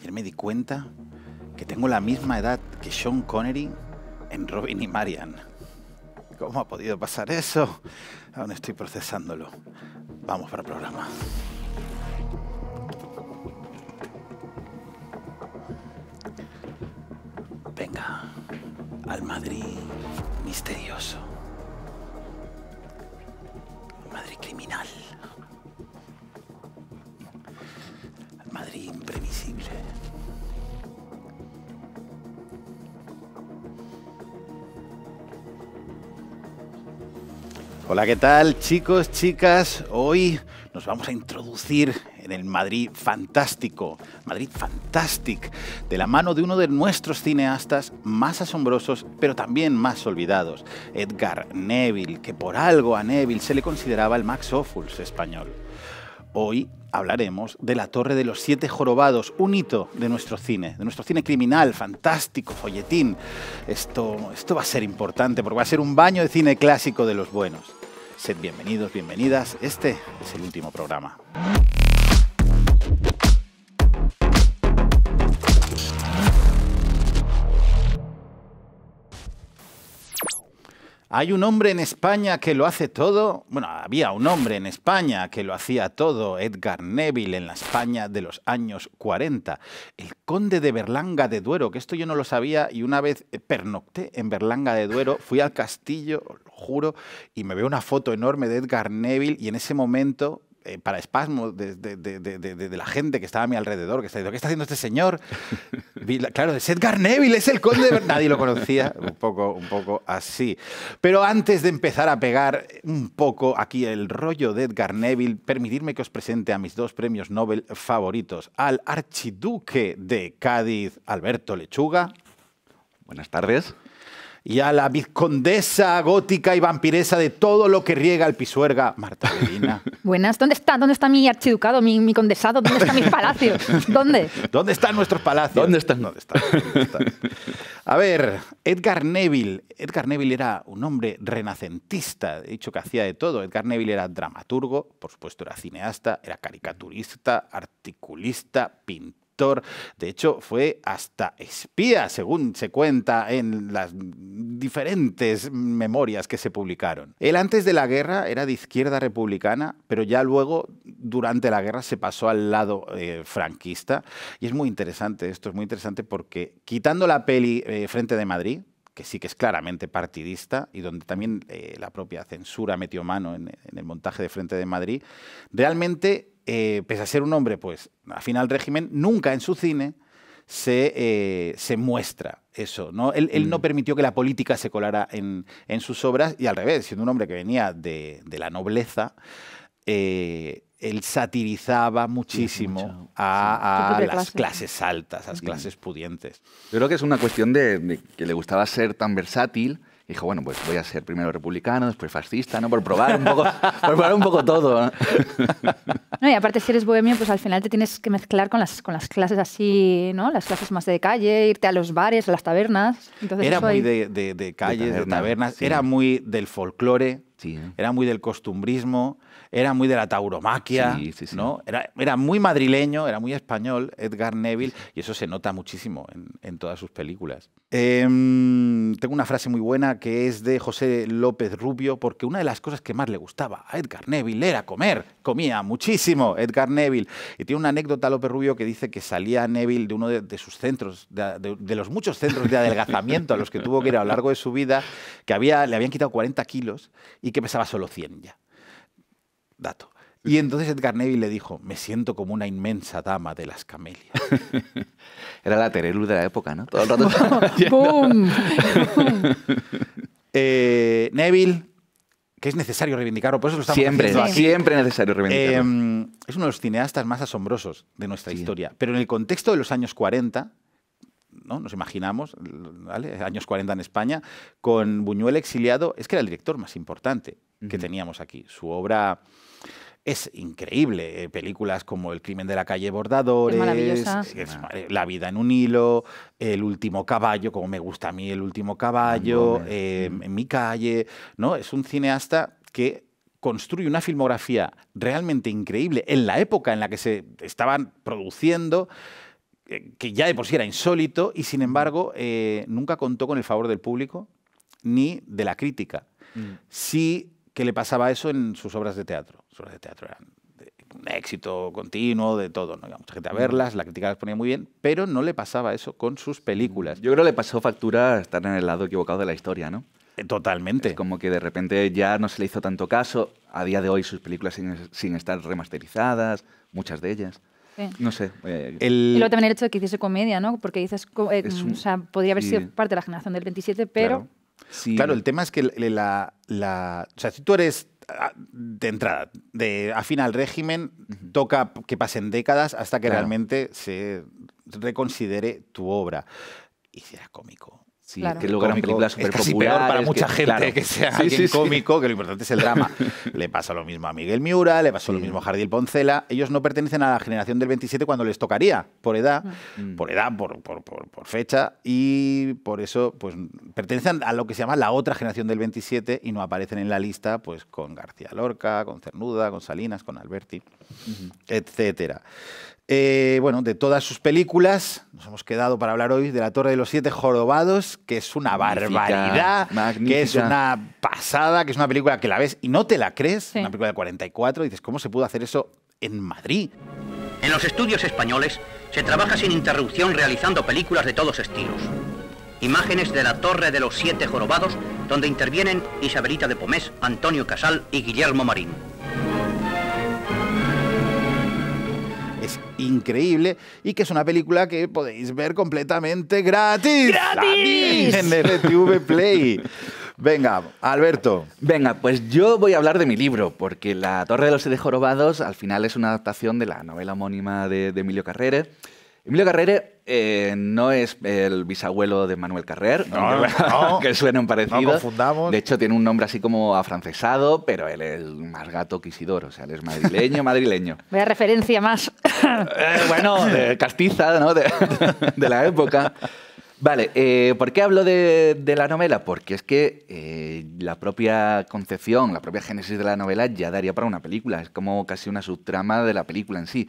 Ayer me di cuenta que tengo la misma edad que Sean Connery en Robin y Marian. ¿Cómo ha podido pasar eso? Aún estoy procesándolo. Vamos para el programa. Venga, al Madrid misterioso. Hola, ¿qué tal chicos, chicas? Hoy nos vamos a introducir en el Madrid fantástico, Madrid Fantastic, de la mano de uno de nuestros cineastas más asombrosos, pero también más olvidados, Edgar Neville, que por algo a Neville se le consideraba el Max Ophuls español. Hoy hablaremos de la Torre de los Siete Jorobados, un hito de nuestro cine, de nuestro cine criminal, fantástico, folletín. Esto, esto va a ser importante porque va a ser un baño de cine clásico de los buenos. Sed bienvenidos, bienvenidas. Este es el último programa. Hay un hombre en España que lo hace todo. Bueno, había un hombre en España que lo hacía todo, Edgar Neville, en la España de los años 40. El conde de Berlanga de Duero, que esto yo no lo sabía y una vez eh, pernocté en Berlanga de Duero, fui al castillo, lo juro, y me veo una foto enorme de Edgar Neville y en ese momento eh, para espasmo, de, la gente que estaba a mi alrededor, que está diciendo, ¿qué está haciendo este señor? claro, es Edgar Neville, es el conde de... Nadie lo conocía, un poco, un poco así. Pero antes de empezar a pegar un poco aquí el rollo de Edgar Neville, permitidme que os presente a mis dos premios Nobel favoritos, al archiduque de Cádiz, Alberto Lechuga. Buenas tardes y a la vizcondesa gótica y vampiresa de todo lo que riega el pisuerga, Marta Medina. Buenas, ¿dónde está? ¿Dónde está mi archiducado, mi, condesado? ¿Dónde están mis palacios? ¿Dónde? ¿Dónde están nuestros palacios? ¿Dónde están? A ver, Edgar Neville. Edgar Neville era un hombre renacentista, de hecho que hacía de todo. Edgar Neville era dramaturgo, por supuesto era cineasta, era caricaturista, articulista, pintor de hecho, fue hasta espía, según se cuenta en las diferentes memorias que se publicaron. Él antes de la guerra era de izquierda republicana, pero ya luego, durante la guerra, se pasó al lado eh, franquista. Y es muy interesante esto, es muy interesante porque quitando la peli eh, Frente de Madrid, que sí que es claramente partidista y donde también eh, la propia censura metió mano en, el montaje de Frente de Madrid, realmente eh, pese a ser un hombre, pues, final al régimen, nunca en su cine se, eh, muestra eso. ¿no? Él, no mm. permitió que la política se colara en, sus obras y al revés, siendo un hombre que venía de, la nobleza, eh, él satirizaba muchísimo a, las clases altas, a las mm. clases pudientes. Yo creo que es una cuestión de que le gustaba ser tan versátil dijo, bueno, pues voy a ser primero republicano, después fascista, ¿no? Por probar un poco, un poco todo. ¿no? y aparte, si eres bohemio, pues al final te tienes que mezclar con las, con las clases así, ¿no? Las clases más de calle, irte a los bares, a las tabernas. era muy de, de, de, calles, tabernas, era muy del folclore, era muy del costumbrismo, era muy de la tauromaquia, ¿no? Era, muy madrileño, era muy español, Edgar Neville, y eso se nota muchísimo en, todas sus películas. Em, tengo una frase muy buena que es de José López Rubio, porque una de las cosas que más le gustaba a Edgar Neville era comer. Comía muchísimo Edgar Neville. Y tiene una anécdota López Rubio que dice que salía Neville de uno de, sus centros, de, los muchos centros de adelgazamiento a los que tuvo que ir a lo largo de su vida, que había, le habían quitado 40 kilos y y que pesaba solo 100 ya. Dato. Y entonces Edgar Neville le dijo, me siento como una inmensa dama de las camelias. Era la Terelu de la época, ¿no? Todo el rato. ¡Pum! Eh, Neville, que es necesario reivindicarlo, por eso lo estamos Siempre, es siempre necesario reivindicarlo. Em, es uno de los cineastas más asombrosos de nuestra historia, pero en el contexto de los años 40 nos imaginamos, Años 40 en España, con Buñuel exiliado, es que era el director más importante que teníamos aquí. Su obra es increíble. Eh, películas como El crimen de la calle Bordadores, eh, La vida en un hilo, El último caballo, como me gusta a mí El último caballo, eh, en mi calle, ¿no? Es un cineasta que construye una filmografía realmente increíble en la época en la que se estaban produciendo que ya de por sí era insólito y sin embargo eh, nunca contó con el favor del público ni de la crítica. Mm. Sí que le pasaba eso en sus obras de teatro. Sus obras de teatro eran un éxito continuo, de todo. ¿no? Mucha gente a verlas, la crítica las ponía muy bien, pero no le pasaba eso con sus mm. películas. Yo creo que le pasó factura estar en el lado equivocado de la historia, ¿no? Eh, totalmente. Es como que de repente ya no se le hizo tanto caso. A día de hoy sus películas sin estar remasterizadas, muchas de ellas. No sé. el... Y luego también el hecho de que hiciese comedia, ¿no? Porque dices, eh, mm, o sea, podría haber sido parte de la generación del 27, pero... Claro, el tema es que la, la... O sea, si tú eres ah, de entrada, de afina al régimen, toca que pasen décadas hasta que realmente se reconsidere tu obra. Y si cómico Sí, que logran cómico. películas es para mucha gente que sea alguien cómico, que lo importante es el drama. le pasa lo mismo a Miguel Miura, le pasó lo mismo a Jardiel Poncela. Ellos no pertenecen a la generación del 27 cuando les tocaría, por edad, mm. por edad, por, fecha, y por eso pues pertenecen a lo que se llama la otra generación del 27 y no aparecen en la lista pues con García Lorca, con Cernuda, con Salinas, con Alberti, etc eh, bueno, de todas sus películas, nos hemos quedado para hablar hoy de La Torre de los Siete Jorobados, que es una barbaridad, que es una pasada, que es una película que la ves y no te la crees, una película de 44, y dices, ¿cómo se pudo hacer eso en Madrid? En los estudios españoles se trabaja sin interrupción realizando películas de todos estilos. Imágenes de La Torre de los Siete Jorobados, donde intervienen Isabelita de Pomés, Antonio Casal y Guillermo Marín. es increíble y que es una película que podéis ver completamente gratis. ¡Gratis! En RTV Play. Venga, Alberto. Venga, pues yo voy a hablar de mi libro, porque La Torre de los Sede al final es una adaptación de la novela homónima de, Emilio Carrere. Emilio Carrere eh, no es el bisabuelo de Manuel Carrere, que suena un parecido. De hecho, tiene un nombre así como afrancesado, pero él es más gato que Isidoro, o sea, él es madrileño, madrileño. Vea referencia más. Eh, bueno, de castiza, ¿no? De, la época. Vale, eh, ¿por qué hablo de, de, la novela? Porque es que la propia concepción, la propia génesis de la novela ya daría para una película. Es como casi una subtrama de la película en sí.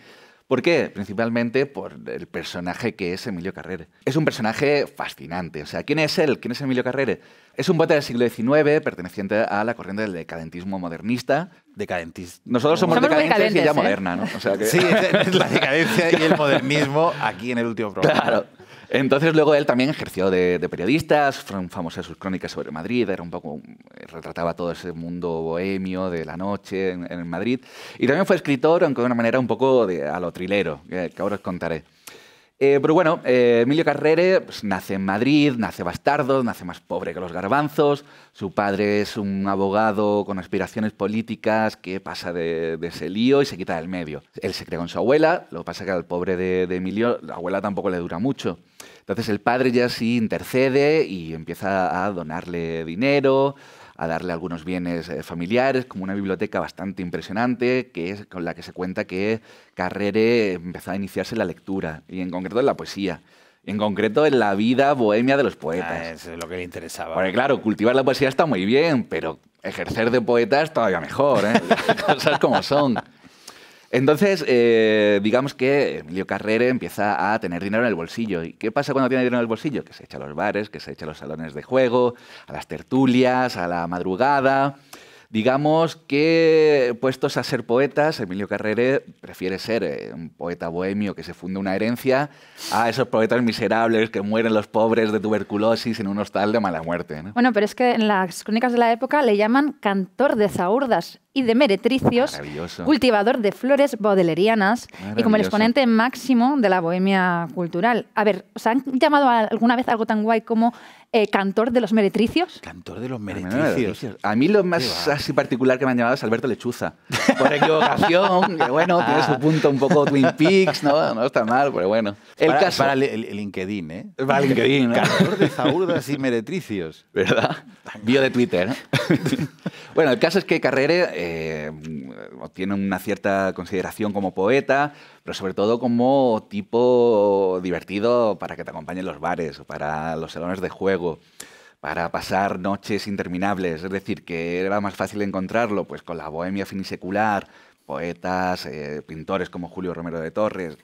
¿Por qué? Principalmente por el personaje que es Emilio Carrere. Es un personaje fascinante. O sea, ¿quién es él? ¿Quién es Emilio Carrere? Es un poeta del siglo XIX, perteneciente a la corriente del decadentismo modernista. Decadentismo. Nosotros somos, decadentes, y ella ¿eh? moderna, ¿no? Sí, es la decadencia y el modernismo aquí en el último programa. Claro. Entonces luego él también ejerció de, de, periodista, fueron famosas sus crónicas sobre Madrid, era un poco, retrataba todo ese mundo bohemio de la noche en, Madrid. Y también fue escritor, aunque de una manera un poco de, a lo trilero, que ahora os contaré. Eh, pero bueno, eh, Emilio Carrere pues, nace en Madrid, nace bastardo, nace más pobre que los garbanzos. Su padre es un abogado con aspiraciones políticas que pasa de, ese lío y se quita del medio. Él se cree con su abuela, lo que pasa que al pobre de, de Emilio la abuela tampoco le dura mucho. Entonces el padre ya sí intercede y empieza a donarle dinero, a darle algunos bienes eh, familiares, como una biblioteca bastante impresionante, que es con la que se cuenta que Carrere empezó a iniciarse en la lectura, y en concreto en la poesía. En concreto, en la vida bohemia de los poetas. Ah, eso es lo que le interesaba. Porque claro, cultivar la poesía está muy bien, pero ejercer de poeta es todavía mejor, ¿eh? Cosas como son. Entonces, eh, digamos que Emilio Carrere empieza a tener dinero en el bolsillo. ¿Y qué pasa cuando tiene dinero en el bolsillo? Que se echa a los bares, que se echa a los salones de juego, a las tertulias, a la madrugada. Digamos que, puestos a ser poetas, Emilio Carrere prefiere ser eh, un poeta bohemio que se funde una herencia a esos poetas miserables que mueren los pobres de tuberculosis en un hostal de mala muerte. Bueno, pero es que en las crónicas de la época le llaman cantor de zaurdas y de meretricios, cultivador de flores baudelerianas y como el exponente máximo de la bohemia cultural. A ver, ¿os han llamado alguna vez algo tan guay como eh, cantor de los meretricios? Cantor de los meretricios. A mí lo más así particular que me han llamado es Alberto Lechuza. Por equivocación, que bueno, tiene su punto un poco Twin Peaks, ¿no? No está mal, pero bueno. ¿eh? para, el, LinkedIn, ¿eh? LinkedIn, Cantor de zaurdas y meretricios. ¿Verdad? Bio de Twitter. bueno, el caso es que Carrere eh, tiene una cierta consideración como poeta, pero sobre todo como tipo divertido para que te acompañen los bares, o para los salones de juego para pasar noches interminables, es decir, que era más fácil encontrarlo pues con la bohemia finisecular, poetas, eh, pintores como Julio Romero de Torres,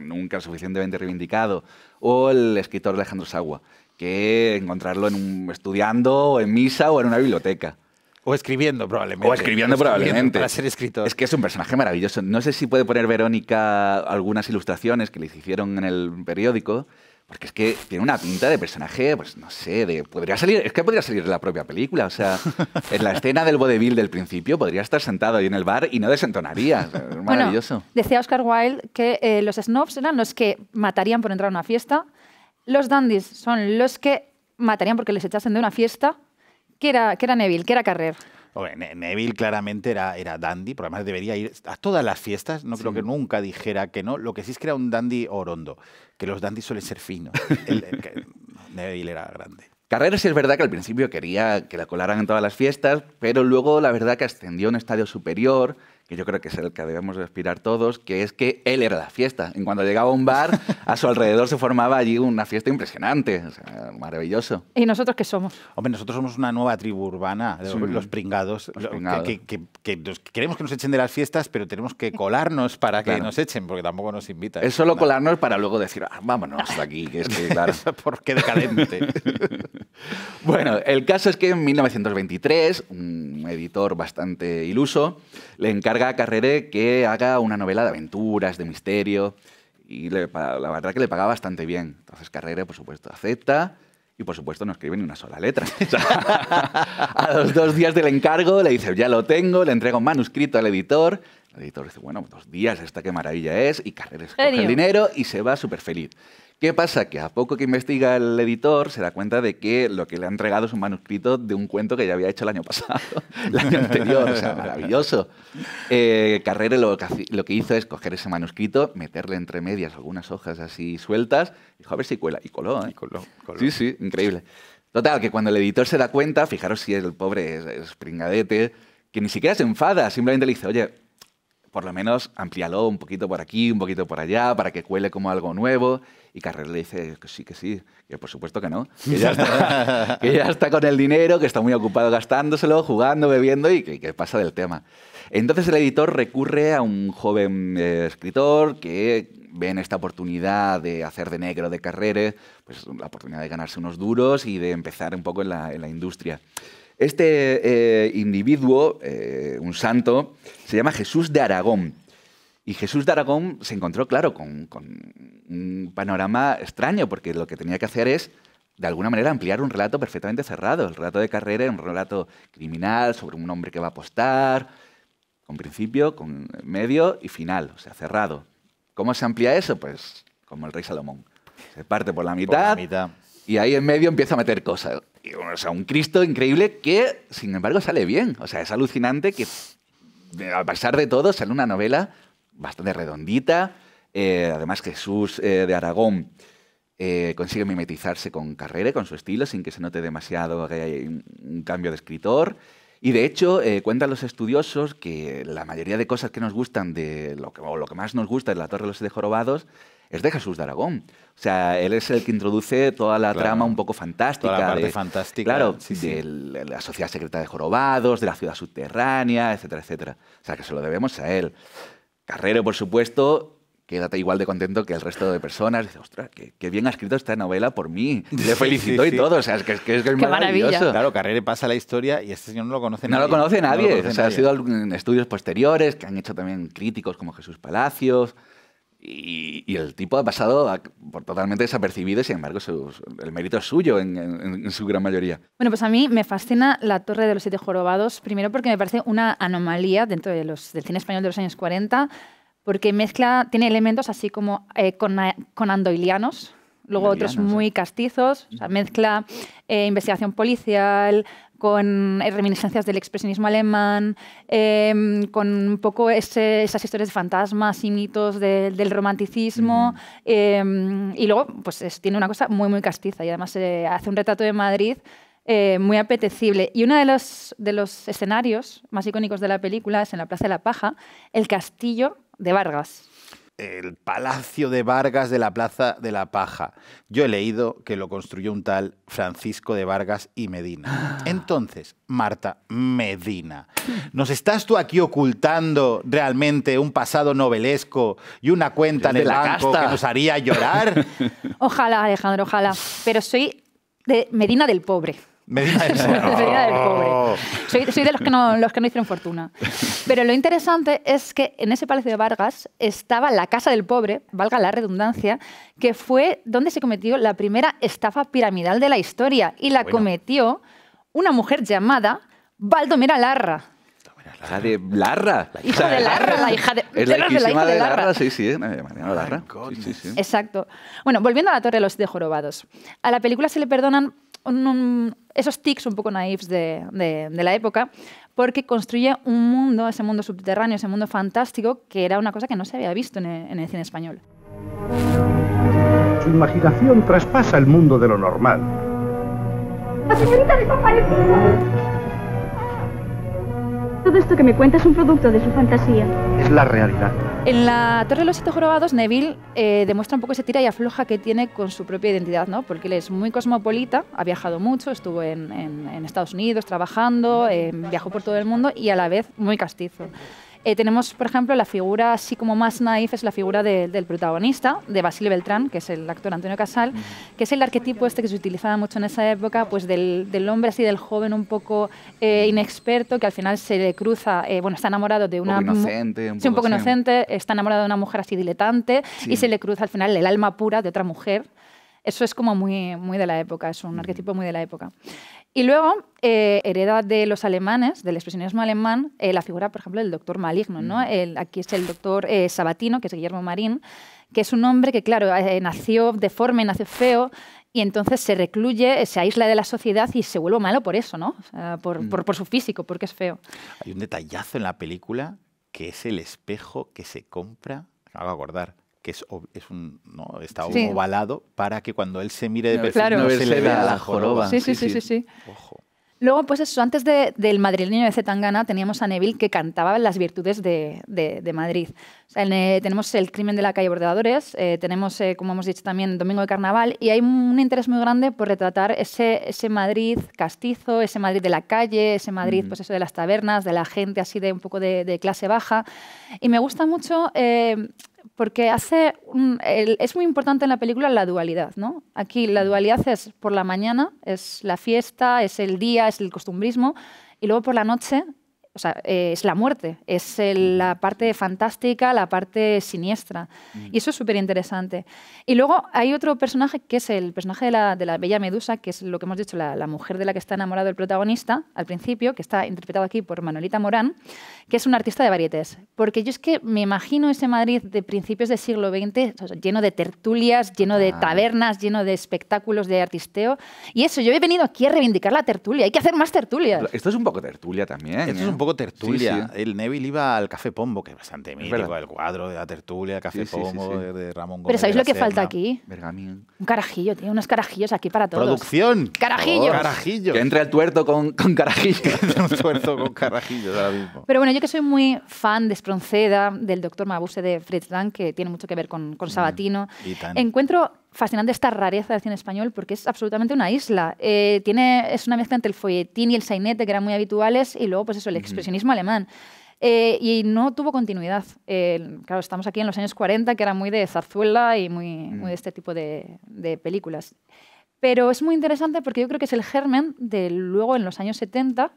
nunca suficientemente reivindicado, o el escritor Alejandro Sagua, que encontrarlo en un, estudiando, en misa o en una biblioteca. O escribiendo, probablemente. O escribiendo, probablemente. Para ser escrito. Es que es un personaje maravilloso. No sé si puede poner Verónica algunas ilustraciones que le hicieron en el periódico. Porque es que tiene una pinta de personaje, pues no sé, de, podría salir, es que podría salir la propia película. O sea, en la escena del vodevil del principio podría estar sentado ahí en el bar y no desentonaría. Es maravilloso. Bueno, decía Oscar Wilde que eh, los snobs eran los que matarían por entrar a una fiesta, los dandies son los que matarían porque les echasen de una fiesta ¿Qué era, era Neville? ¿Qué era Carrer? Neville claramente era, era dandy, pero además debería ir a todas las fiestas, no creo que nunca dijera que no. Lo que sí es que era un dandy orondo, que los dandys suelen ser finos. Neville era grande. Carrer sí es verdad que al principio quería que la colaran en todas las fiestas, pero luego la verdad que ascendió a un estadio superior, que yo creo que es el que debemos aspirar todos, que es que él era la fiesta. En cuando llegaba a un bar, a su alrededor se formaba allí una fiesta impresionante, o sea, maravilloso. ¿Y nosotros qué somos? Hombre, nosotros somos una nueva tribu urbana, los pringados, Que, queremos que nos echen de las fiestas, pero tenemos que colarnos para que nos echen, porque tampoco nos invitan. Es solo colarnos para luego decir, ah, vámonos de aquí, que es que, claro. porque decadente. bueno, el caso es que en 1923, un editor bastante iluso le encarga encarga a Carrere que haga una novela de aventuras, de misterio, y la verdad que le paga bastante bien. Entonces Carrere, por supuesto, acepta y, por supuesto, no escribe ni una sola letra. a los dos días del encargo le dice, ya lo tengo, le entrego un manuscrito al editor. El editor dice, bueno, dos días, esta qué maravilla es, y Carrere se el dinero y se va súper feliz. ¿Qué pasa? Que a poco que investiga el editor se da cuenta de que lo que le ha entregado es un manuscrito de un cuento que ya había hecho el año pasado, el año anterior, o sea, maravilloso. Carrera eh, Carrere lo que, hizo es coger ese manuscrito, meterle entre medias algunas hojas así sueltas, dijo a ver si cuela, y coló, ¿eh? coló, coló. Sí, sí, increíble. Total, que cuando el editor se da cuenta, fijaros si el pobre springadete, que ni siquiera se enfada, simplemente le dice, oye, por lo menos amplíalo un poquito por aquí, un poquito por allá, para que cuele como algo nuevo. Y Carrera le dice que sí, que sí, que por supuesto que no, que ya, está, con el dinero, que está muy ocupado gastándoselo, jugando, bebiendo y que, pasa del tema. Entonces el editor recurre a un joven eh, escritor que ve en esta oportunidad de hacer de negro de Carrere, pues la oportunidad de ganarse unos duros y de empezar un poco en la, en la industria. Este eh, individuo, eh, un santo, se llama Jesús de Aragón. Y Jesús de Aragón se encontró, claro, con, un panorama extraño, porque lo que tenía que hacer es, de alguna manera, ampliar un relato perfectamente cerrado. El relato de carrera era un relato criminal sobre un hombre que va a apostar, con principio, con medio y final, o sea, cerrado. ¿Cómo se amplía eso? Pues como el rey Salomón. Se parte por la mitad, por la mitad. y ahí en medio empieza a meter cosas un Cristo increíble que, sin embargo, sale bien. O sea, es alucinante que, eh, a pesar de todo, sale una novela bastante redondita. Eh, además, Jesús eh, de Aragón consigue mimetizarse con Carrere, con su estilo, sin que se note demasiado que un cambio de escritor. Y de hecho, cuentan los estudiosos que la mayoría de cosas que nos gustan, de lo que, o lo que más nos gusta de La Torre de los Jorobados, es de Jesús de Aragón. O sea, él es el que introduce toda la trama un poco fantástica. la parte de, fantástica. Claro, la sociedad secreta de Jorobados, de la ciudad subterránea, etcétera, etcétera. O sea, que se lo debemos a él. Carrero, por supuesto, quédate igual de contento que el resto de personas. Dice, ostras, qué, bien ha escrito esta novela por mí. Le felicito y todo. O sea, es que, es, que es qué maravilloso. Claro, Carrero pasa la historia y este señor no lo conoce nadie. No lo conoce nadie. o sea, ha sido en estudios posteriores que han hecho también críticos como Jesús Palacios. Y, el tipo ha pasado por totalmente desapercibido y sin embargo el mérito es suyo en, su gran mayoría. Bueno, pues a mí me fascina la Torre de los Siete Jorobados, primero porque me parece una anomalía dentro de los, del cine español de los años 40, porque mezcla, tiene elementos así como eh, con, luego otros muy castizos, o sea, mezcla eh, investigación policial, con eh, reminiscencias del expresionismo alemán, em, con un poco esas historias de fantasmas y mitos del romanticismo. Em, y luego, pues tiene una cosa muy, muy castiza y además eh, hace un retrato de Madrid. Eh, muy apetecible. Y uno de los, de los escenarios más icónicos de la película es en la Plaza de la Paja, el castillo de Vargas el Palacio de Vargas de la Plaza de la Paja. Yo he leído que lo construyó un tal Francisco de Vargas y Medina. Entonces, Marta Medina, ¿nos estás tú aquí ocultando realmente un pasado novelesco y una cuenta en el banco que nos haría llorar? Ojalá, Alejandro, ojalá. Pero soy de Medina del Pobre. Medida del pobre. Oh. Soy, de los que, no, los que no hicieron fortuna. Pero lo interesante es que en ese palacio de Vargas estaba la casa del pobre, valga la redundancia, que fue donde se cometió la primera estafa piramidal de la historia. Y la cometió una mujer llamada Valdomera Larra. La hija de Larra. hija de Larra, la hija de. Es la, hija de Larra. sí, sí, Larra. sí, sí. Exacto. Bueno, volviendo a la Torre de los Dejorobados. A la película se le perdonan esos tics un poco naifs de, la época, porque construye un mundo, ese mundo subterráneo, ese mundo fantástico, que era una cosa que no se había visto en el, cine español. Su imaginación traspasa el mundo de lo normal. Todo esto que me cuenta es un producto de su fantasía. Es la realidad. En la Torre de los Siete Jorobados, Neville eh, demuestra un poco ese tira y afloja que tiene con su propia identidad, ¿no? Porque él es muy cosmopolita, ha viajado mucho, estuvo en, Estados Unidos trabajando, eh, viajó por todo el mundo y a la vez muy castizo. Eh, tenemos, por ejemplo, la figura así como más naif, es la figura del protagonista, de Basile Beltrán, que es el actor Antonio Casal, que es el arquetipo este que se utilizaba mucho en esa época, pues del, hombre así, del joven un poco eh, inexperto, que al final se le cruza, eh, bueno, está enamorado de una... Un Un poco, inocente, está enamorado de una mujer así diletante, y se le cruza al final el alma pura de otra mujer, eso es como muy, muy de la época, es un arquetipo muy de la época. Y luego, eh, hereda de los alemanes, del expresionismo alemán, eh, la figura, por ejemplo, del doctor maligno. ¿no? Mm. aquí es el doctor eh, Sabatino, que es Guillermo Marín, que es un hombre que, claro, nació deforme, nació feo, y entonces se recluye, se aísla de la sociedad y se vuelve malo por eso, ¿no? Mm. por, su físico, porque es feo. Hay un detallazo en la película que es el espejo que se compra, me acabo acordar, que es, un, ¿no? está ovalado, para que cuando él se mire de perfil no, se, le vea la joroba. Sí, sí, sí, sí. Ojo. Luego, pues eso, antes de, del madrileño de Zetangana teníamos a Neville que cantaba las virtudes de, de, Madrid. Eh, tenemos el crimen de la calle Bordadores, eh, tenemos, eh, como hemos dicho también, Domingo de Carnaval, y hay un interés muy grande por retratar ese, ese Madrid castizo, ese Madrid de la calle, ese Madrid, pues eso, de las tabernas, de la gente así de un poco de, clase baja. Y me gusta mucho porque hace es muy importante en la película la dualidad, ¿no? Aquí la dualidad es por la mañana, es la fiesta, es el día, es el costumbrismo, y luego por la noche o sea, es la muerte, es la parte fantástica, la parte siniestra. Mm. Y eso es súper interesante. Y luego hay otro personaje que es el personaje de la, de la Bella Medusa, que es lo que hemos dicho, la, mujer de la que está enamorado el protagonista al principio, que está interpretado aquí por Manolita Morán, que es un artista de varietés. Porque yo es que me imagino ese Madrid de principios del siglo XX lleno de tertulias, lleno de tabernas, lleno de espectáculos de artisteo. Y eso, yo he venido aquí a reivindicar la tertulia. Hay que hacer más tertulias. Esto es un poco tertulia también. es ¿eh? tertulia. El Neville iba al Café Pombo, que es bastante mítico, el cuadro de la tertulia, Café Pombo de Ramón Gómez. Pero ¿sabéis lo que falta aquí? Un carajillo, tiene unos carajillos aquí para todos. ¡Producción! ¡Carajillos! Oh, que entre el tuerto con, con carajillos. Que el tuerto con carajillos ahora mismo. Pero bueno, yo que soy muy fan de Espronceda, del doctor Mabuse de Fritz Lang, que tiene mucho que ver con, mm. Sabatino, encuentro fascinante esta rareza del cine español porque es absolutamente una isla. Eh, tiene, es una mezcla entre el folletín y el sainete, que eran muy habituales, y luego, pues eso, el expresionismo alemán. Eh, y no tuvo continuidad. claro, estamos aquí en los años 40, que era muy de zarzuela y muy, mm. muy de este tipo de, de, películas. Pero es muy interesante porque yo creo que es el germen de luego en los años 70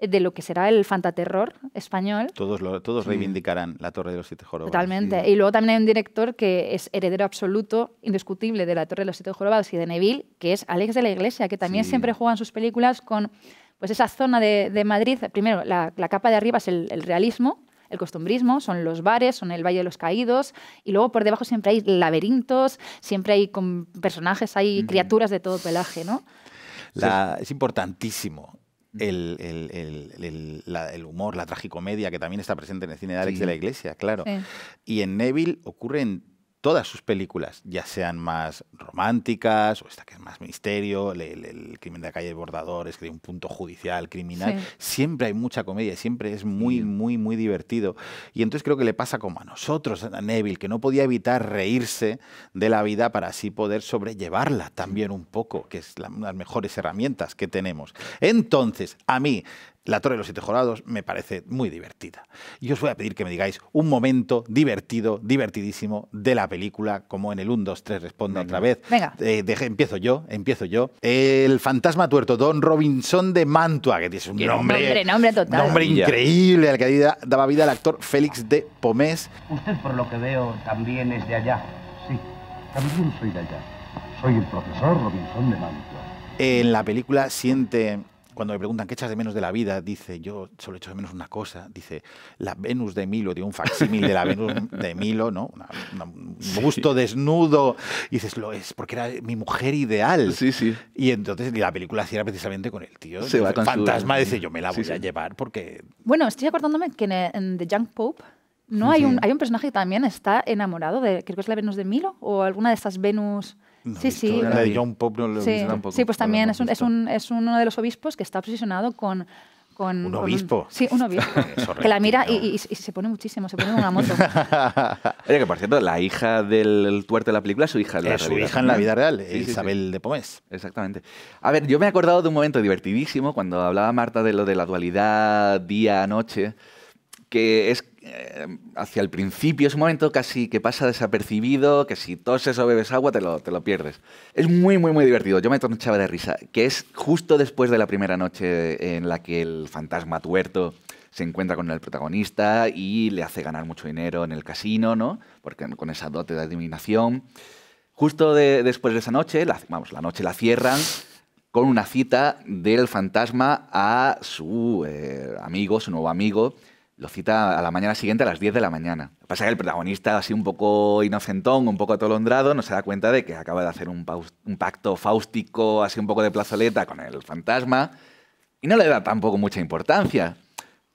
de lo que será el fantaterror español. Todos, todos mm. reivindicarán la Torre de los Siete Jorobados. Totalmente. Y luego también hay un director que es heredero absoluto, indiscutible, de la Torre de los Siete Jorobados y de Neville, que es Alex de la Iglesia, que también siempre juega en sus películas con pues, esa zona de, Madrid. Primero, la, capa de arriba es el, realismo, el costumbrismo, son los bares, son el Valle de los Caídos, y luego por debajo siempre hay laberintos, siempre hay personajes, hay criaturas de todo pelaje, ¿no? La, Es importantísimo el, el, humor, la tragicomedia que también está presente en el cine de Alex de la Iglesia, claro. Y en Neville ocurre en todas sus películas, ya sean más románticas o esta que es más misterio, el, crimen de la calle bordador, Bordadores, que hay un punto judicial, criminal, siempre hay mucha comedia, siempre es muy, muy, muy divertido. Y entonces creo que le pasa como a nosotros, a Neville, que no podía evitar reírse de la vida para así poder sobrellevarla también un poco, que es una de las mejores herramientas que tenemos. Entonces, a mí, la Torre de los Siete Jorados me parece muy divertida. Y os voy a pedir que me digáis un momento divertido, divertidísimo de la película, como en el 1, 2, 3 responda otra vez. Venga. Eh, empiezo yo, empiezo yo. El fantasma tuerto, Don Robinson de Mantua, que tiene un nombre, nombre, nombre, total. nombre increíble al que daba vida el actor Félix de Pomés. Usted, por lo que veo, también es de allá. Sí, también soy de allá. Soy el profesor Robinson de Mantua. En la película siente cuando me preguntan qué echas de menos de la vida, dice, yo solo echo de menos una cosa, dice, la Venus de Milo, de un facsímil de la Venus de Milo, ¿no? un busto desnudo. Y dices, lo es, porque era mi mujer ideal. Sí, sí. Y entonces la película cierra precisamente con el tío. fantasma, dice, yo me la voy a llevar porque... Bueno, estoy acordándome que en, The Young Pope... ¿No? Hay, un, hay un personaje que también está enamorado de, creo que es la Venus de Milo o alguna de estas Venus sí, sí. La de John Pop no sí. sí, pues también es, uno de los obispos que está obsesionado con, con, un obispo. sí, un obispo. que la mira y, se pone muchísimo, se pone en una moto. Oye, que por cierto, la hija del tuerto de la película es su hija es Su hija en la vida real, Isabel de Pomés. Exactamente. A ver, yo me he acordado de un momento divertidísimo cuando hablaba Marta de lo de la dualidad día-noche, que es eh, hacia el principio, es un momento casi que pasa desapercibido, que si toses o bebes agua te lo, pierdes. Es muy, muy, muy divertido, yo me chava de risa, que es justo después de la primera noche en la que el fantasma tuerto se encuentra con el protagonista y le hace ganar mucho dinero en el casino, ¿no? Porque con esa dote de adivinación. Justo después de esa noche, vamos, la noche la cierran con una cita del fantasma a su eh, amigo, su nuevo amigo, lo cita a la mañana siguiente a las 10 de la mañana. Lo que pasa es que el protagonista, así un poco inocentón, un poco atolondrado, no se da cuenta de que acaba de hacer un, pacto fáustico, así un poco de plazoleta con el fantasma, y no le da tampoco mucha importancia.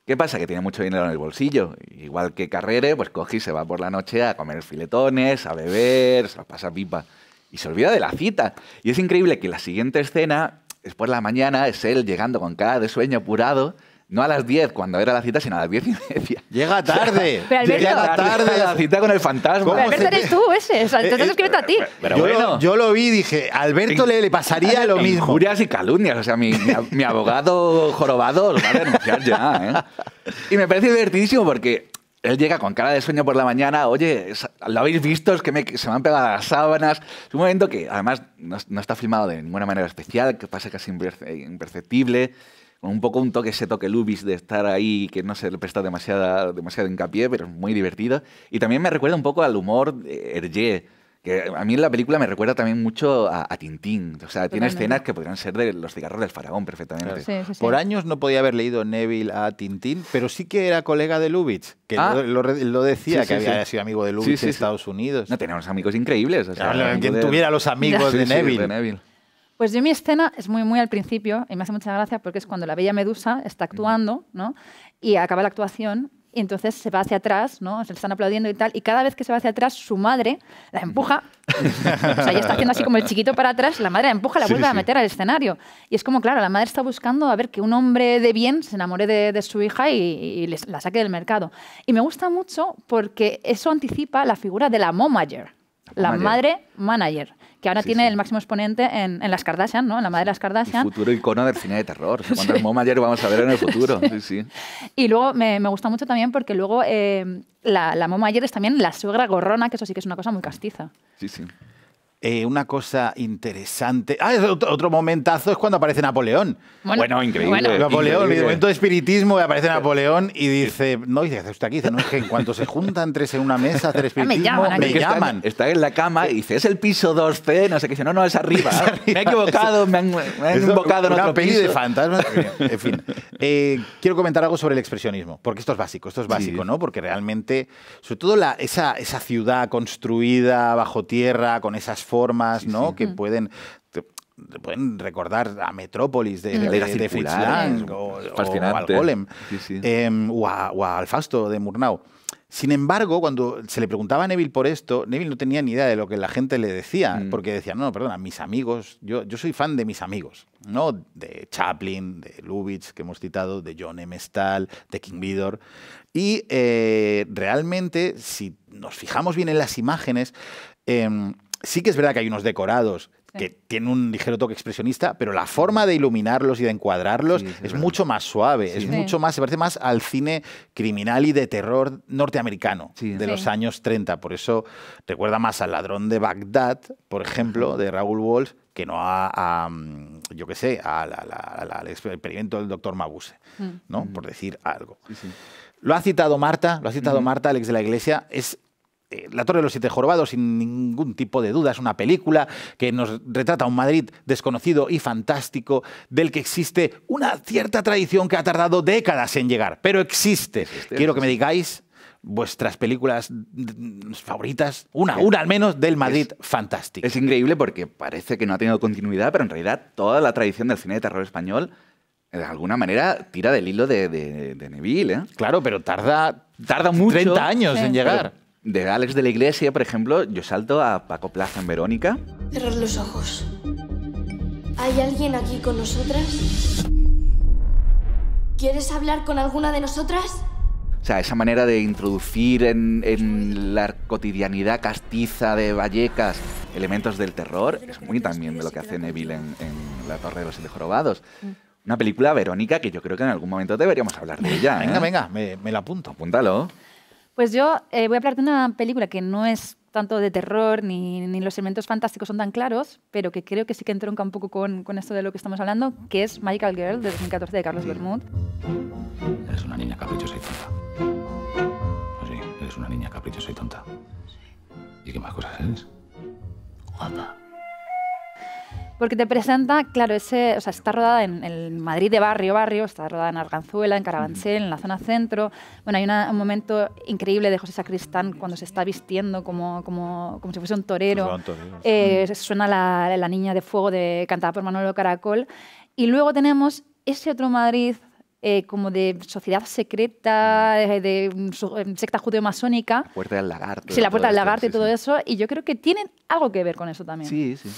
¿Qué pasa? Que tiene mucho dinero en el bolsillo. Igual que Carrere, pues cogí y se va por la noche a comer filetones, a beber, se lo pasa pipa. Y se olvida de la cita. Y es increíble que la siguiente escena, después de la mañana, es él llegando con cara de sueño apurado no a las 10 cuando era la cita, sino a las 10 y media. Llega tarde. llega tarde a la cita con el fantasma. Pero eres tú ese. O sea, eh, te a eh, ti. yo, bueno. lo, yo lo vi y dije, Alberto le, le pasaría lo mismo. Injurias y calumnias. O sea, mi, mi, abogado jorobado lo va a denunciar ya. ¿eh? Y me parece divertidísimo porque él llega con cara de sueño por la mañana, oye, lo habéis visto, es que se me han pegado las sábanas. Es un momento que además no, no está filmado de ninguna manera especial, que pasa casi imperceptible un poco un toque, ese toque Lubitsch de estar ahí, que no se le presta demasiada, demasiado hincapié, pero es muy divertido. Y también me recuerda un poco al humor de Hergé, que a mí en la película me recuerda también mucho a, Tintín. O sea, tiene escenas que podrían ser de los cigarros del faraón perfectamente. Por años no podía haber leído Neville a Tintín, pero sí que era colega de Lubitsch, que lo, ah. decía, que había sido amigo de Lubitsch en Estados Unidos. No, tenía unos amigos increíbles. quien tuviera los amigos de Neville. Pues yo mi escena es muy, muy al principio y me hace mucha gracia porque es cuando la bella Medusa está actuando, ¿no? Y acaba la actuación y entonces se va hacia atrás, ¿no? Se le están aplaudiendo y tal, y cada vez que se va hacia atrás, su madre la empuja, o sea, ella está haciendo así como el chiquito para atrás, la madre la empuja, la vuelve a meter al escenario. Y es como, claro, la madre está buscando a ver que un hombre de bien se enamore de, su hija y, la saque del mercado. Y me gusta mucho porque eso anticipa la figura de la momager, la madre manager que ahora tiene el máximo exponente en, en, las Kardashian, ¿no? En la madre de las Kardashian. futuro icono del cine de terror. cuando vamos a ver en el futuro. Sí sí. Y luego me, me, gusta mucho también porque luego eh, la, la Mom ayer es también la suegra gorrona, que eso sí que es una cosa muy castiza. Sí, sí. Eh, una cosa interesante. Ah, otro, momentazo es cuando aparece Napoleón. Bueno, increíble. Napoleón, momento de espiritismo aparece Napoleón y dice, no, y dice, hace usted aquí? Dice, no, es que en cuanto se juntan tres en una mesa ah, a hacer espiritismo, me llaman. Me llaman. Está, en la cama y dice, es el piso 2C, no sé qué, dice, no, no, es arriba. me he equivocado, me han, me en otro piso. de En fin, eh, quiero comentar algo sobre el expresionismo, porque esto es básico, esto es básico, ¿no? Porque realmente, sobre todo esa, esa ciudad construida bajo tierra, con esas formas, ¿no? Que pueden pueden recordar a Metrópolis de, Lang o, al Golem em, o, a, Alfasto de Murnau. Sin embargo, cuando se le preguntaba a Neville por esto, Neville no tenía ni idea de lo que la gente le decía, mm. porque decía, no, no, perdona, mis amigos, yo, yo soy fan de mis amigos, ¿no? De Chaplin, de Lubitsch, que hemos citado, de John M. Stahl, de King Vidor. Y eh, realmente, si nos fijamos bien en las imágenes, em, sí que es verdad que hay unos decorados que tienen un ligero toque expresionista, pero la forma de iluminarlos y de encuadrarlos es, mucho más suave, es mucho más, se parece más al cine criminal y de terror norteamericano de los años 30. Por eso recuerda más al ladrón de Bagdad, por ejemplo, de Raúl Walsh, que no a, yo qué sé, al experimento del doctor Mabuse, mm. ¿no? Mm. Por decir algo. Lo ha citado Marta, lo ha citado Marta, Alex de la Iglesia, es eh, la Torre de los Siete Jorobados, sin ningún tipo de duda, es una película que nos retrata un Madrid desconocido y fantástico, del que existe una cierta tradición que ha tardado décadas en llegar, pero existe. Quiero que me digáis vuestras películas favoritas, una, una al menos, del Madrid fantástico. Es increíble porque parece que no ha tenido continuidad, pero en realidad toda la tradición del cine de terror español de alguna manera tira del hilo de, Neville. ¿eh? Claro, pero tarda, tarda mucho. 30 años en llegar de Alex de la Iglesia, por ejemplo, yo salto a Paco Plaza en Verónica. Cerrar los ojos. ¿Hay alguien aquí con nosotras? ¿Quieres hablar con alguna de nosotras? O sea, esa manera de introducir en, la cotidianidad castiza de Vallecas elementos del terror es muy también de lo que hace Neville en, La Torre de los Jorobados. Mm. Una película, Verónica, que yo creo que en algún momento deberíamos hablar de ella. Venga, ¿eh? venga, me, me la apunto. Apúntalo. Pues yo eh, voy a hablar de una película que no es tanto de terror ni, los elementos fantásticos son tan claros, pero que creo que sí que entronca un poco con, esto de lo que estamos hablando, que es Magical Girl de 2014 de Carlos Bermud. Eres una niña caprichosa y tonta. Ah, sí, eres una niña caprichosa y tonta. ¿Y qué más cosas eres? Guapa. Porque te presenta, claro, ese, o sea, está rodada en el Madrid de barrio, barrio, está rodada en Arganzuela, en Carabanchel, en la zona centro. Bueno, hay un momento increíble de José Sacristán cuando se está vistiendo como, como, como si fuese un torero. Eh, suena la, la, Niña de Fuego de, cantada por Manolo Caracol. Y luego tenemos ese otro Madrid eh, como de sociedad secreta, eh, de, mm, eh, secta judeo-masónica. La puerta del lagarto. Sí, la puerta del lagarto y todo, eso. Y yo creo que tienen algo que ver con eso también. Sí, sí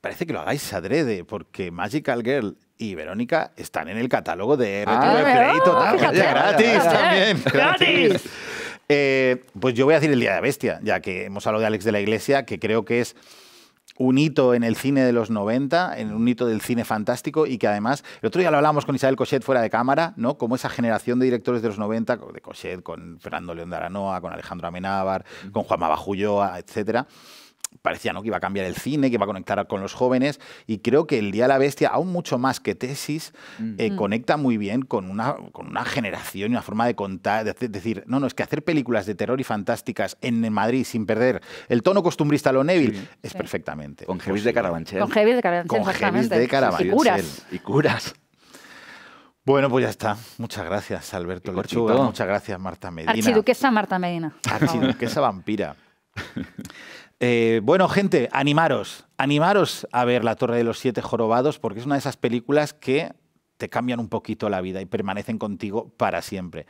parece que lo hagáis adrede, porque Magical Girl y Verónica están en el catálogo de ah, Play total. Ah, gratis también. ¡Gratis! Eh, pues yo voy a decir el Día de la Bestia, ya que hemos hablado de Alex de la Iglesia, que creo que es un hito en el cine de los 90, en un hito del cine fantástico y que además, el otro día lo hablábamos con Isabel Cochet fuera de cámara, ¿no? Como esa generación de directores de los 90, de Cochet, con Fernando León de Aranoa, con Alejandro Amenábar, con Juan Mabajulloa, etcétera, parecía ¿no? que iba a cambiar el cine, que iba a conectar con los jóvenes, y creo que El Día de la Bestia, aún mucho más que tesis, mm. Eh, mm. conecta muy bien con una, con una generación y una forma de contar, decir, no, no, es que hacer películas de terror y fantásticas en, Madrid sin perder el tono costumbrista a lo Neville es perfectamente. Con Jevis de Carabanchel. Con Jevis de Carabanchel, Con Jevis de Carabanchel. Y curas. Bueno, pues ya está. Muchas gracias, Alberto Lechuga. Muchas gracias, Marta Medina. Archiduquesa Marta Medina. Archiduquesa vampira. Eh, bueno, gente, animaros, animaros a ver La Torre de los Siete Jorobados, porque es una de esas películas que te cambian un poquito la vida y permanecen contigo para siempre.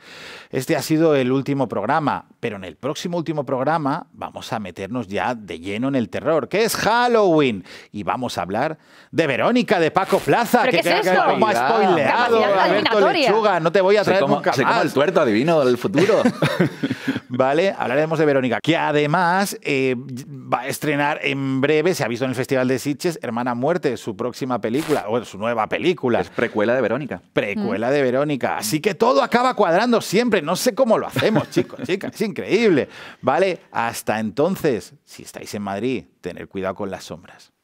Este ha sido el último programa, pero en el próximo último programa vamos a meternos ya de lleno en el terror, que es Halloween, y vamos a hablar de Verónica de Paco Plaza, que, es como ha spoileado Lechuga, no te voy a traer se el tuerto adivino del futuro. ¿vale? Hablaremos de Verónica, que además eh, va a estrenar en breve, se ha visto en el Festival de Sitges, Hermana Muerte, su próxima película, o su nueva película. Es precuela de Verónica. Precuela mm. de Verónica. Así que todo acaba cuadrando siempre. No sé cómo lo hacemos, chicos, chicas. Es increíble. ¿Vale? Hasta entonces, si estáis en Madrid, tener cuidado con las sombras.